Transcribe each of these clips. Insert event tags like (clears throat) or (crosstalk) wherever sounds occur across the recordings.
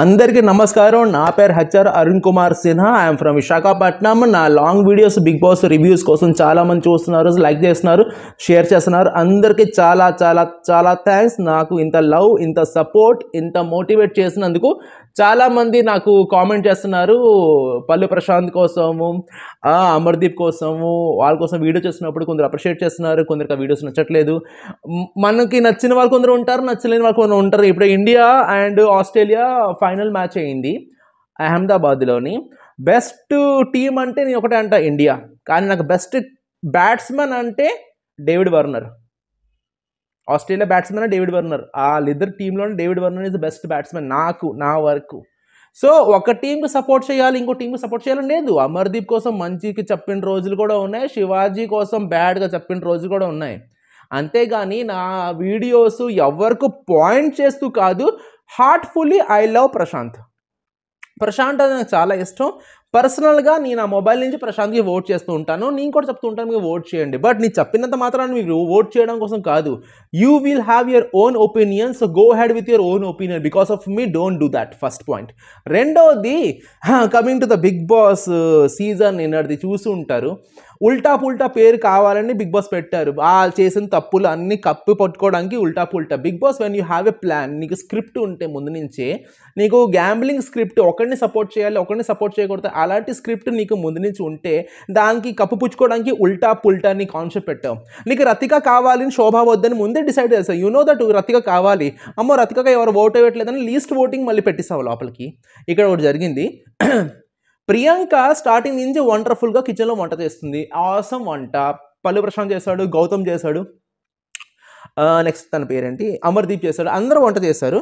అందరికీ నమస్కారం నా పేరు HR Arun Kumar Sinha I'm from Visakhapatnam నా long videos Bigg Boss reviews కోసం చాలామంది చూస్తున్నారు లైక్ చేస్తున్నారు షేర్ చేస్తున్నారు అందరికీ చాలా చాలా చాలా థ్యాంక్స్ నాకు ఇంత లవ్ ఇంత సపోర్ట్ ఇంత మోటివేట్ చేసినందుకు చాలామంది నాకు కామెంట్ చేస్తున్నారు పల్లె ప్రశాంత్ కోసము అమర్దీప్ కోసము వాళ్ళ కోసం వీడియో చేసినప్పుడు కొందరు అప్రిషియేట్ చేస్తున్నారు కొందరికి ఆ వీడియోస్ నచ్చట్లేదు మనకి నచ్చిన వాళ్ళు కొందరు ఉంటారు నచ్చలేని వాళ్ళు కొందరు ఉంటారు ఇప్పుడు India and Australia final match అయింది అహ్మదాబాద్లోని బెస్ట్ టీం అంటే నేను ఒకటే అంట ఇండియా కానీ నాకు బెస్ట్ బ్యాట్స్మెన్ అంటే David Warner Australia batsmen David Warner వాళ్ళిద్దరు టీంలోనే David Warner is best batsmen నాకు నా వరకు సో ఒక టీంకి సపోర్ట్ చేయాలి ఇంకో టీంకి సపోర్ట్ చేయాలని లేదు అమర్దీప్ కోసం మంచికి చెప్పిన రోజులు కూడా ఉన్నాయి శివాజీ కోసం బ్యాడ్గా చెప్పిన రోజులు కూడా ఉన్నాయి అంతేగాని నా వీడియోస్ ఎవరికి పాయింట్ చేస్తూ కాదు heartfully I love Prashanth Prashanth అది నాకు చాలా ఇష్టం పర్సనల్గా నేను ఆ మొబైల్ నుంచి ప్రశాంత్కి ఓట్ చేస్తూ ఉంటాను నేను కూడా చెప్తూ ఉంటాను మీకు ఓట్ చేయండి బట్ నేను చెప్పినంత మాత్రాన్ని మీకు ఓట్ చేయడం కోసం కాదు you will have your own opinion so go ahead with your own opinion because of me don't do that first point రెండవది coming to the Bigg Boss season నిన్నటిది చూసి ఉంటారు ఉల్టా పుల్టా పేరు కావాలని బిగ్ బాస్ పెట్టారు వాళ్ళు చేసిన తప్పులు అన్ని కప్పు పట్టుకోవడానికి ఉల్టా పుల్టా Bigg Boss when you have a plan నీకు స్క్రిప్ట్ ఉంటే ముందు నుంచే నీకు గ్యాంబ్లింగ్ స్క్రిప్ట్ ఒకరిని సపోర్ట్ చేయాలి ఒకరిని సపోర్ట్ చేయకూడదు అలాంటి స్క్రిప్ట్ నీకు ముందు నుంచి ఉంటే దానికి కప్పు పుచ్చుకోవడానికి ఉల్టా పుల్టా నీ కాన్సెప్ట్ పెట్టావు నీకు రతిక కావాలని శోభ వద్దని ముందే ముందే డిసైడ్ చేస్తాను యూ నో దట్ రతిక కావాలి అమ్మో రతికగా ఎవరు ఓట్ వేయట్లేదని లీస్ట్ ఓటింగ్ మళ్ళీ పెట్టిస్తావు లోపలికి ఇక్కడ ఒకటి జరిగింది (clears throat) ప్రియాంక స్టార్టింగ్ నుంచి వండర్ఫుల్గా కిచెన్లో వంట చేస్తుంది ఆసం వంట పల్లు ప్రశాంత్ చేశాడు గౌతమ్ చేశాడు నెక్స్ట్ తన పేరేంటి అమర్దీప్ చేశాడు అందరూ వంట చేశారు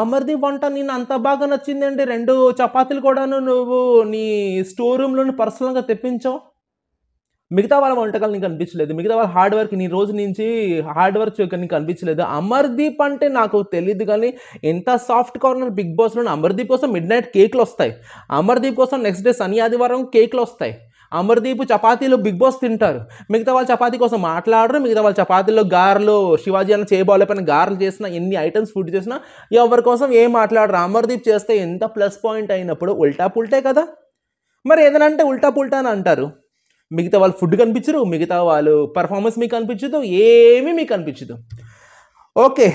అమర్దీప్ వంట నేను అంత బాగా నచ్చిందండి రెండు చపాతీలు కూడాను నువ్వు నీ స్టోర్ రూమ్లో పర్సనల్గా తెప్పించావు మిగతా వాళ్ళ వంటకాలు నీకు అనిపించలేదు మిగతా వాళ్ళ హార్డ్ వర్క్ నీ రోజు నుంచి హార్డ్ వర్క్ నీకు అనిపించలేదు అమర్దీప్ అంటే నాకు తెలియదు కానీ ఎంత సాఫ్ట్ కార్నర్ బిగ్ బాస్లో అమర్దీప్ కోసం మిడ్ నైట్ కేక్లు వస్తాయి అమర్దీప్ కోసం నెక్స్ట్ డే శని ఆదివారం కేక్లు వస్తాయి అమర్దీప్ చపాతీలు బిగ్ బాస్ తింటారు మిగతా వాళ్ళ చపాతీ కోసం మాట్లాడరు మిగతా వాళ్ళ చపాతీలో గారెలు శివాజీ అన్న చేయబోలేపైన గారెలు చేసిన ఎన్ని ఐటమ్స్ ఫుడ్ చేసినా ఎవరి కోసం ఏం మాట్లాడరు అమర్దీప్ చేస్తే ఎంత ప్లస్ పాయింట్ అయినప్పుడు ఉల్టా పుల్టే కదా మరి ఏదైనా అంటే ఉల్టా పుల్టా అని అంటారు మిగతా వాళ్ళు ఫుడ్ కనిపించరు మిగతా వాళ్ళు పర్ఫార్మెన్స్ మీకు అనిపించదు ఏమీ మీకు కనిపించదు okay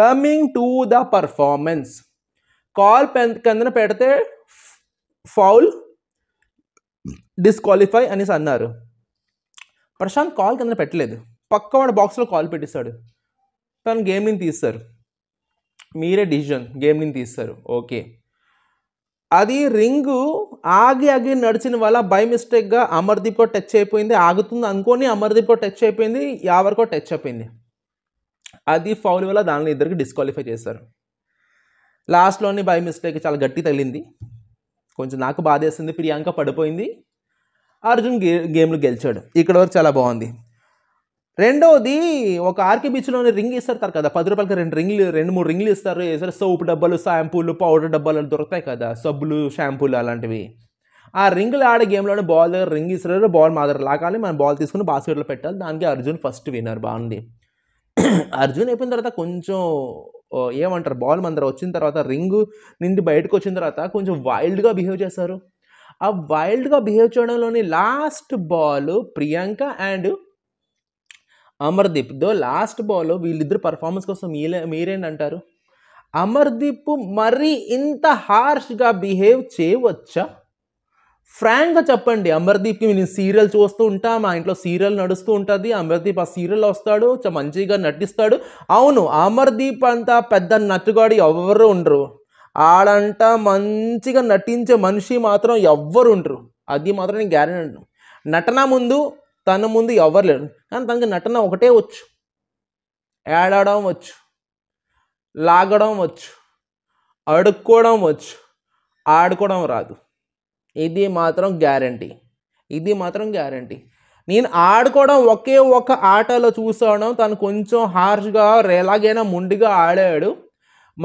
coming to the performance కాల్ కిందన పెడితే ఫౌల్ డిస్క్వాలిఫై అనేసి అన్నారు ప్రశాంత్ కాల్ కింద పెట్టలేదు పక్క వాడు బాక్స్లో కాల్ పెట్టిస్తాడు తను గేమ్ని తీస్తారు మీరే డిసిజన్ గేమ్ని తీస్తారు ఓకే అది రింగు ఆగి ఆగి నడిచిన వల్ల బై మిస్టేక్గా అమర్దీపో టచ్ అయిపోయింది ఆగుతుంది అనుకొని అమర్దీపో టచ్ అయిపోయింది యావర్కో టచ్ అయిపోయింది అది ఫౌల్ వల్ల దానిలో ఇద్దరికి డిస్క్వాలిఫై చేశారు లాస్ట్లోని బై మిస్టేక్ చాలా గట్టి తగిలింది కొంచెం నాకు బాధేసింది ప్రియాంక పడిపోయింది అర్జున్ గే గేమ్లు గెలిచాడు ఇక్కడ వరకు చాలా బాగుంది రెండవది ఒక ఆర్కే బీచ్లోనే రింగ్ ఇస్తారు కదా పది రూపాయలకి రెండు రింగ్లు రెండు మూడు రింగ్లు ఇస్తారు సరే సోప్ డబ్బాలు షాంపూలు పౌడర్ డబ్బాలు దొరుకుతాయి కదా సబ్బులు షాంపూలు అలాంటివి ఆ రింగులు ఆడే గేమ్లోనే బాల్ దగ్గర రింగ్ ఇస్తారు బాల్ మా దగ్గర లాగాలి మనం బాల్ తీసుకుని బాస్కెట్లో పెట్టాలి దానికి అర్జున్ ఫస్ట్ విన్నర్ బాగుంది అర్జున్ అయిపోయిన తర్వాత కొంచెం ఏమంటారు బాల్ మన దగ్గర వచ్చిన తర్వాత రింగ్ నిండి బయటకు వచ్చిన తర్వాత కొంచెం వైల్డ్గా బిహేవ్ చేస్తారు ఆ వైల్డ్గా బిహేవ్ చేయడంలోని last ball Priyanka and Amardeep దో లాస్ట్ బాల్ వీళ్ళిద్దరు పర్ఫార్మెన్స్ కోసం మీరే అంటారు అమర్దీప్ మరీ ఇంత హార్ష్గా బిహేవ్ చేయవచ్చా ఫ్రాంక్గా చెప్పండి అమర్దీప్కి నేను సీరియల్ చూస్తూ ఉంటా మా ఇంట్లో సీరియల్ నడుస్తూ ఉంటుంది అమర్దీప్ ఆ సీరియల్ వస్తాడు మంచిగా నటిస్తాడు అవును అమర్దీప్ అంత పెద్ద నటుగాడు ఎవరు ఉండరు ఆడంట మంచిగా నటించే మనిషి మాత్రం ఎవ్వరు ఉండరు అది మాత్రం నేను గ్యారెంటీ నటన ముందు తన ముందు ఎవరు లేరు కానీ తనకి నటన ఒకటే వచ్చు ఏడవడం వచ్చు లాగడం వచ్చు అడుక్కోవడం వచ్చు ఆడుకోవడం రాదు ఇది మాత్రం గ్యారంటీ ఇది మాత్రం గ్యారంటీ నేను ఆడుకోవడం ఒకే ఒక ఆటలో చూసాను తను కొంచెం హార్ష్గా ఎలాగైనా ముండిగా ఆడాడు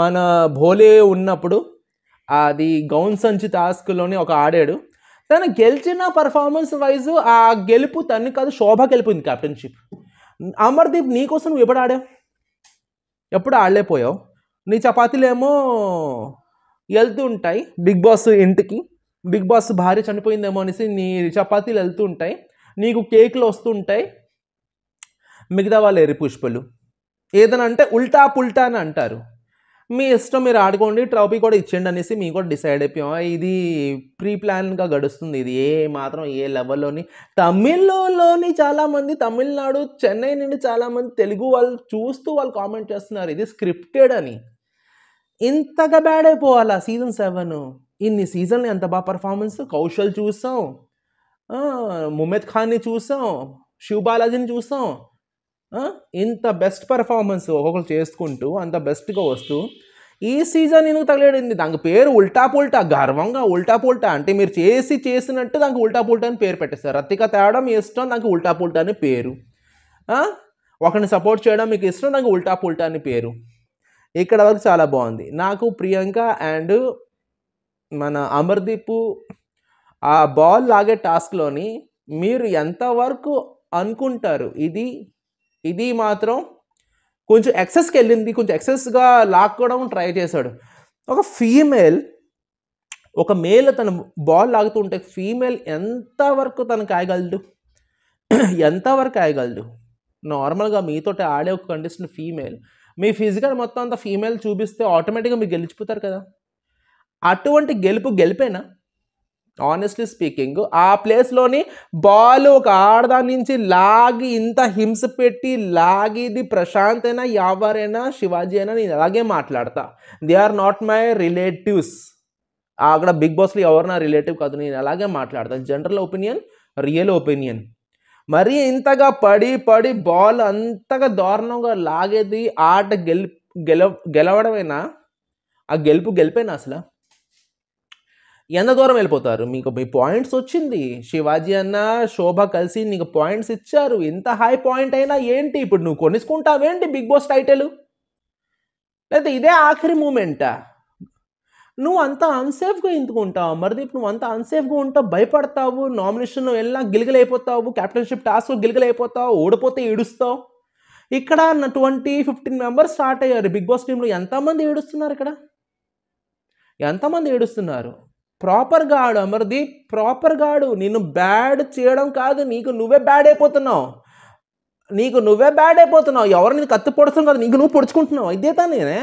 మన భోలే ఉన్నప్పుడు అది గౌన్ సంచి టాస్క్లోని ఒక ఆడాడు తను గెలిచిన పర్ఫార్మెన్స్ వైజ్ ఆ గెలుపు తను కాదు శోభ గెలిపింది క్యాప్టెన్షిప్ అమర్దీప్ నీకోసం నువ్వు ఎప్పుడు ఆడావు ఎప్పుడు ఆడలేకపోయావు నీ చపాతీలేమో వెళ్తూ ఉంటాయి బిగ్ బాస్ ఇంటికి బిగ్ బాస్ భార్య చనిపోయిందేమో అనేసి నీ చపాతీలు వెళ్తూ ఉంటాయి నీకు కేకులు వస్తుంటాయి మిగతా వాళ్ళు ఏరి పుష్పలు ఏదనంటే ఉల్టా పుల్టా అని అంటారు మీ ఇష్టం మీరు ఆడుకోండి ట్రోఫీ కూడా ఇచ్చేయండి అనేసి మేము కూడా డిసైడ్ అయిపోయాం ఇది ప్రీ ప్లాన్గా గడుస్తుంది ఇది ఏ మాత్రం ఏ లెవెల్లోని తమిళ్లోని చాలామంది తమిళనాడు చెన్నై నుండి చాలామంది తెలుగు వాళ్ళు చూస్తూ వాళ్ళు కామెంట్ చేస్తున్నారు ఇది స్క్రిప్టెడ్ అని ఇంతగా బ్యాడ్ అయిపోవాలా సీజన్ సెవెన్ ఇన్ని సీజన్లు ఎంత బాగా పర్ఫార్మెన్స్ కౌశల్ చూసాం ముమెద్ ఖాన్ని చూసాం శివ్ బాలాజీని చూసాం ఇంత బెస్ట్ పెర్ఫార్మెన్స్ ఒక్కొక్కరు చేసుకుంటూ అంత బెస్ట్గా వస్తూ ఈ సీజన్ ఎందుకు తగలేడింది దానికి పేరు ఉల్టా పుల్టా గర్వంగా ఉల్టా పుల్టా అంటే మీరు చేసి చేసినట్టు దానికి ఉల్టా పుల్టా అని పేరు పెట్టేస్తారు రత్తిక తేవడం మీ ఇష్టం దానికి ఉల్టా పుల్టా అని పేరు ఒకరిని సపోర్ట్ చేయడం మీకు ఇష్టం దానికి ఉల్టా పుల్టా అని పేరు ఇక్కడ వరకు చాలా బాగుంది నాకు ప్రియాంక అండ్ మన అమర్దీప్ ఆ బాల్ లాగే టాస్క్లోని మీరు ఎంతవరకు అనుకుంటారు ఇది ఇది మాత్రం కొంచెం ఎక్సెస్కి వెళ్ళింది కొంచెం ఎక్సెస్గా లాక్కోవడం ట్రై చేశాడు ఒక ఫీమేల్ ఒక మేల్ తన బాల్ లాగుతూ ఉంటే ఫీమేల్ ఎంతవరకు తను కాయగలదు (clears throat) ఎంతవరకు కాయగలదు నార్మల్గా మీతో ఆడే ఒక కండిషన్ ఫీమేల్ మీ ఫిజికల్ మొత్తం అంతా ఫీమేల్ చూపిస్తే ఆటోమేటిక్గా మీరు గెలిచిపోతారు కదా అటువంటి గెలుపు గెలిపేనా ఆనెస్ట్లీ స్పీకింగ్ ఆ ప్లేస్లోని బాల్ ఒక ఆడదాని నుంచి లాగి ఇంత హింస పెట్టి లాగి ఇది ప్రశాంత్ అయినా ఎవరైనా శివాజీ అయినా నేను అలాగే మాట్లాడతా they are not my relatives అక్కడ బిగ్ బాస్లో ఎవరు రిలేటివ్ కాదు నేను అలాగే మాట్లాడతాను జనరల్ ఒపీనియన్ రియల్ ఒపీనియన్ మరీ ఇంతగా పడి పడి బాల్ అంతగా దారుణంగా లాగేది ఆట గెల్ గెల గెలవడమేనా ఆ గెలుపు గెలిపేనా అసలు ఎంత దూరం వెళ్ళిపోతారు మీకు మీ పాయింట్స్ వచ్చింది శివాజీ అన్న శోభ కలిసి నీకు పాయింట్స్ ఇచ్చారు ఎంత హై పాయింట్ అయినా ఏంటి ఇప్పుడు నువ్వు కొనుసుకుంటావేంటి బిగ్ బాస్ టైటిల్ లేదా ఇదే ఆఖరి మూమెంటా నువ్వు అంత అన్సేఫ్గా ఎందుకు ఉంటావు మరిదీప్ నువ్వు అంత అన్సేఫ్గా ఉంటావు భయపడతావు నామినేషన్లో వెళ్ళినా గిలిగలైపోతావు క్యాప్టెన్షిప్ టాస్క్ గిలిగలైపోతావు ఓడిపోతే ఏడుస్తావు ఇక్కడ ట్వంటీ ఫిఫ్టీన్ మెంబర్స్ స్టార్ట్ అయ్యారు బిగ్ బాస్ టీంలో ఎంతమంది ఏడుస్తున్నారు ఇక్కడ ఎంతమంది ఏడుస్తున్నారు ప్రాపర్ గాడు అమర్ది ప్రాపర్ గాడు నేను బ్యాడ్ చేయడం కాదు నీకు నువ్వే బ్యాడ్ అయిపోతున్నావు నీకు నువ్వే బ్యాడ్ అయిపోతున్నావు ఎవరు నేను కత్తి పొడుస్తాను కదా నీకు నువ్వు పొడుచుకుంటున్నావు ఇదే నేనే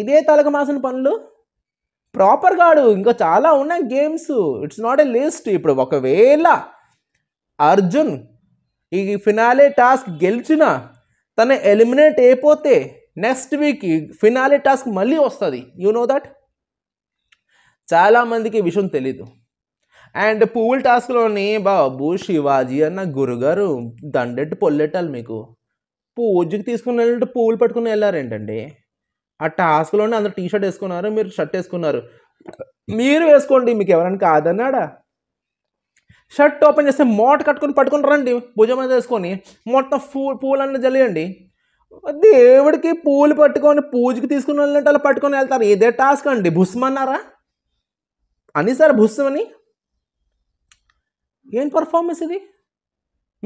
ఇదే తలకమాసిన పనులు ప్రాపర్ గాడు ఇంకా చాలా ఉన్నాయి games it's not a list ఇప్పుడు ఒకవేళ అర్జున్ ఈ ఫినాలే టాస్క్ గెలిచిన తన ఎలిమినేట్ అయిపోతే నెక్స్ట్ వీక్ ఫినాలే టాస్క్ మళ్ళీ వస్తుంది యు నో దట్ చాలామందికి ఈ విషయం తెలీదు అండ్ పూల్ టాస్క్లోని బాబు శివాజీ అన్న గురుగారు దండెట్టు పొల్లెట్టాలి మీకు పూజకి తీసుకుని వెళ్ళినట్టు పూలు పట్టుకుని వెళ్ళారేంటండి ఆ టాస్క్లోనే అందరు టీ షర్ట్ వేసుకున్నారు మీరు షర్ట్ వేసుకున్నారు మీరు వేసుకోండి మీకు ఎవరైనా కాదన్నాడా షర్ట్ ఓపెన్ చేస్తే మోట కట్టుకుని పట్టుకుని రండి భుజం మీద వేసుకొని మొత్తం పూ పూలన్నీ జలియండి దేవుడికి పూలు పట్టుకొని పూజకి తీసుకుని వెళ్ళినట్టు అలా పట్టుకొని వెళ్తారు ఇదే టాస్క్ అండి భుస్మన్నారా అన్ని సార్ భుస్సమని ఏం పర్ఫార్మెన్స్ ఇది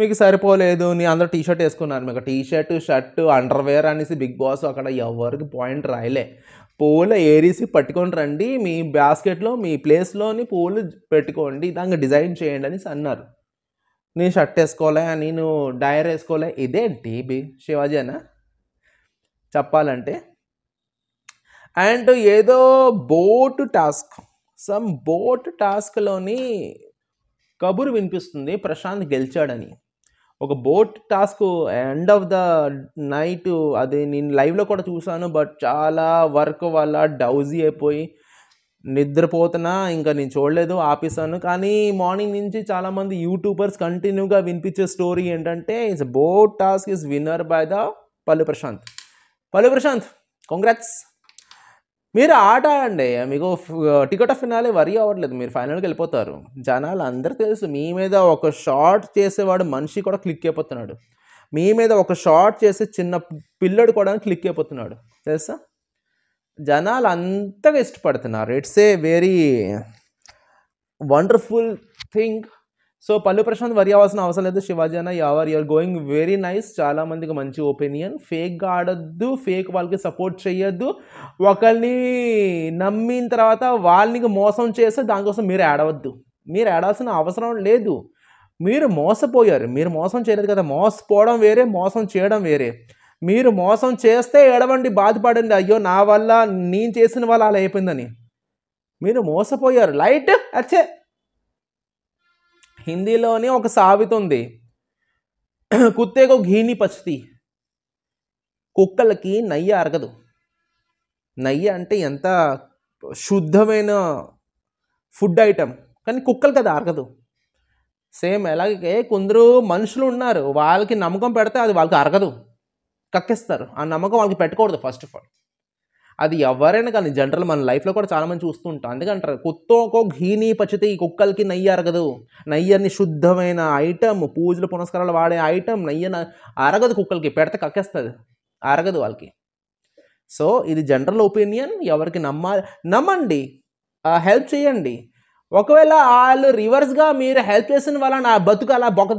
మీకు సరిపోలేదు నీ అందరూ టీ షర్ట్ వేసుకున్నారు మీకు టీ షర్ట్ అండర్వేర్ అనేసి బిగ్ బాస్ అక్కడ ఎవరికి పాయింట్ రాయలే పూలు ఏరీసి పట్టుకొని రండి మీ బాస్కెట్లో మీ ప్లేస్లోని పూలు పెట్టుకోండి దానికి డిజైన్ చేయండి అనేసి అన్నారు నేను షర్ట్ వేసుకోలే నేను డైర్ వేసుకోలే ఇదేంటి బి శివాజీ అన్న చెప్పాలంటే అండ్ ఏదో బోటు టాస్క్ సమ్ బోట్ టాస్క్లోని కబురు వినిపిస్తుంది ప్రశాంత్ గెలిచాడని ఒక boat task end of the night అది నేను లైవ్లో కూడా చూశాను బట్ చాలా వర్క్ వల్ల డౌజీ అయిపోయి నిద్రపోతున్నా ఇంకా నేను చూడలేదు ఆపేసాను కానీ మార్నింగ్ నుంచి చాలామంది యూట్యూబర్స్ కంటిన్యూగా వినిపించే స్టోరీ ఏంటంటే it's boat task is winner by the పల్లు ప్రశాంత్ పల్లు ప్రశాంత్ కాంగ్రాట్స్ మీరు ఆట ఆడండి మీకు టికెట్ ఆఫ్ ఫినాలే వరి అవ్వట్లేదు మీరు ఫైనల్కి వెళ్ళిపోతారు జనాలు అందరూ తెలుసు మీ మీద ఒక షార్ట్ చేసేవాడు మనిషి కూడా క్లిక్ అయిపోతున్నాడు మీ మీద ఒక షార్ట్ చేసే చిన్న పిల్లడు కూడా క్లిక్ అయిపోతున్నాడు తెలుసా జనాలు అంతగా ఇష్టపడుతున్నారు it's a very wonderful thing so పల్లు ప్రశాంత్ వరి అవ్వాల్సిన అవసరం లేదు శివాజీ అన్న Yawar you are going very nice చాలా మందికి మంచి ఒపీనియన్ ఫేక్గా ఆడొద్దు ఫేక్ వాళ్ళకి సపోర్ట్ చేయొద్దు ఒకరిని నమ్మిన తర్వాత వాళ్ళని మోసం చేస్తే దానికోసం మీరు ఏడవద్దు మీరు ఏడాల్సిన అవసరం లేదు మీరు మోసపోయారు మీరు మోసం చేయలేదు కదా మోసపోవడం వేరే మోసం చేయడం వేరే మీరు మోసం చేస్తే ఏడవండి బాధపడండి అయ్యో నా వల్ల నేను చేసిన వల్ల అలా అయిపోయిందని మీరు మోసపోయారు లైట్ అచ్చే హిందీలోని ఒక సావిత ఉంది కుత్తేకు ఘీని పచ్చి కుక్కలకి నయ్య అరగదు నయ్య అంటే ఎంత శుద్ధమైన ఫుడ్ ఐటమ్ కానీ కుక్కలకి అది అరగదు సేమ్ ఎలాగే కొందరు మనుషులు ఉన్నారు వాళ్ళకి నమ్మకం పెడితే అది వాళ్ళకి అరగదు కక్కిస్తారు ఆ నమ్మకం వాళ్ళకి పెట్టకూడదు ఫస్ట్ ఆఫ్ ఆల్ అది ఎవరైనా కానీ జనరల్ మన లైఫ్లో కూడా చాలామంది చూస్తూ ఉంటాం ఎందుకంటారు కుత్తోకో ఘీని పచ్చితే ఈ కుక్కలకి నయ్యారు కదా నయ్యని శుద్ధమైన ఐటమ్ పూజలు పునస్కారాలు వాడే ఐటమ్ నయ్యన అరగదు కుక్కలకి పెడితే కక్కేస్తుంది అరగదు వాళ్ళకి సో ఇది జనరల్ ఒపీనియన్ ఎవరికి నమ్మాలి నమ్మండి హెల్ప్ చేయండి ఒకవేళ వాళ్ళు రివర్స్గా మీరు హెల్ప్ చేసిన వల్ల నా బతుకు అలా బొక్క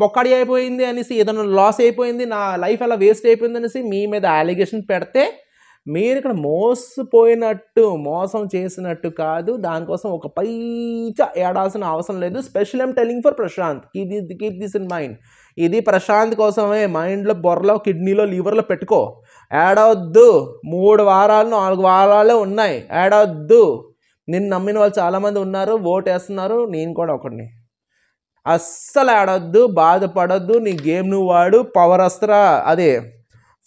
బొక్కడి అయిపోయింది అనేసి ఏదైనా లాస్ అయిపోయింది నా లైఫ్ అలా వేస్ట్ అయిపోయింది అనేసి మీ మీద అలిగేషన్ పెడితే మీరు ఇక్కడ మోసపోయినట్టు మోసం చేసినట్టు కాదు దానికోసం ఒక పైచ ఏడాల్సిన అవసరం లేదు స్పెషల్ ఏం telling for Prashanth keep keep this in mind ఇది ప్రశాంత్ కోసమే మైండ్లో బొర్రలో కిడ్నీలో లివర్లో పెట్టుకో ఏడవద్దు మూడు వారాలు నాలుగు వారాలే ఉన్నాయి ఏడవద్దు నిన్ను నమ్మిన వాళ్ళు చాలామంది ఉన్నారు ఓటు వేస్తున్నారు నేను కూడా ఒకడిని అస్సలు ఆడొద్దు బాధపడద్దు నీ గేమ్ నువ్వు వాడు పవర్ అస్త్రా అదే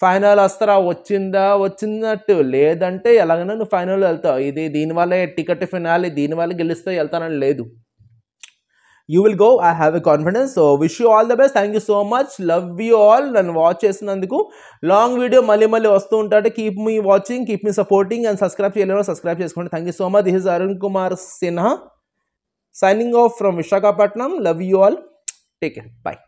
ఫైనల్ వస్తారా వచ్చిందా వచ్చినట్టు లేదంటే ఎలాగైనా నువ్వు ఫైనల్ వెళ్తావు ఇది దీనివల్లే టికెట్ ఫినాలి దీనివల్ల గెలిస్తే వెళ్తానని లేదు you will go I have a confidence so wish you all the best thank you so much love you all నన్ను వాచ్ చేసినందుకు లాంగ్ వీడియో మళ్ళీ మళ్ళీ వస్తూ ఉంటాడు keep me watching keep me supporting and subscribe చేయలేమో subscribe చేసుకోండి thank you so much this is Arun Kumar Sinha signing off from Visakhapatnam love you all take care bye